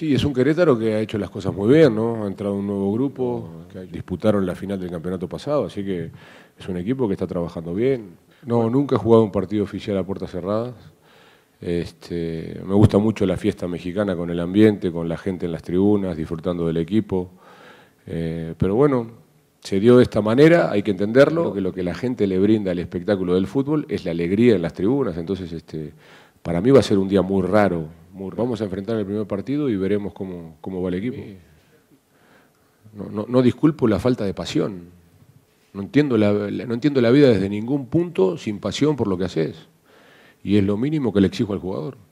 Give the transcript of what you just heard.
Sí, es un Querétaro que ha hecho las cosas muy bien, ¿no? Ha entrado un nuevo grupo, disputaron la final del campeonato pasado, así que es un equipo que está trabajando bien. No, nunca he jugado un partido oficial a puertas cerradas. Este, me gusta mucho la fiesta mexicana con el ambiente, con la gente en las tribunas, disfrutando del equipo. Eh, pero bueno, se dio de esta manera, hay que entenderlo, que lo que la gente le brinda al espectáculo del fútbol es la alegría en las tribunas. Entonces, este, para mí va a ser un día muy raro Vamos a enfrentar el primer partido y veremos cómo, va el equipo. No, disculpo la falta de pasión. No entiendo no entiendo la vida desde ningún punto sin pasión por lo que haces. Y es lo mínimo que le exijo al jugador.